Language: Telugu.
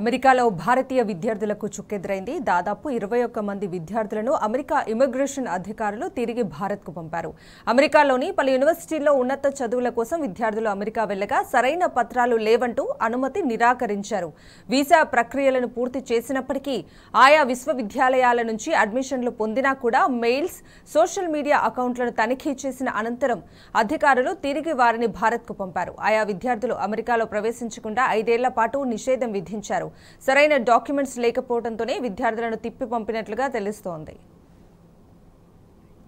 అమెరికాలో భారతీయ విద్యార్థులకు చుక్కెదురైంది దాదాపు ఇరవై ఒక్క మంది విద్యార్థులను అమెరికా ఇమిగ్రేషన్ అధికారులు తిరిగి భారత్కు పంపారు అమెరికాలోని పలు యూనివర్సిటీల్లో ఉన్నత చదువుల కోసం విద్యార్థులు అమెరికా వెళ్ళగా సరైన పత్రాలు లేవంటూ అనుమతి నిరాకరించారు వీసా ప్రక్రియలను పూర్తి చేసినప్పటికీ ఆయా విశ్వవిద్యాలయాల నుంచి అడ్మిషన్లు పొందినా కూడా మెయిల్స్ సోషల్ మీడియా అకౌంట్లను తనిఖీ చేసిన అనంతరం అధికారులు తిరిగి వారిని భారత్కు పంపారు ఆయా విద్యార్థులు అమెరికాలో ప్రవేశించకుండా ఐదేళ్ల పాటు నిషేధం విధించారు సరైన డాక్యుమెంట్స్ లేకపోవడంతోనే విద్యార్థులను తిప్పి పంపినట్లుగా తెలుస్తోంది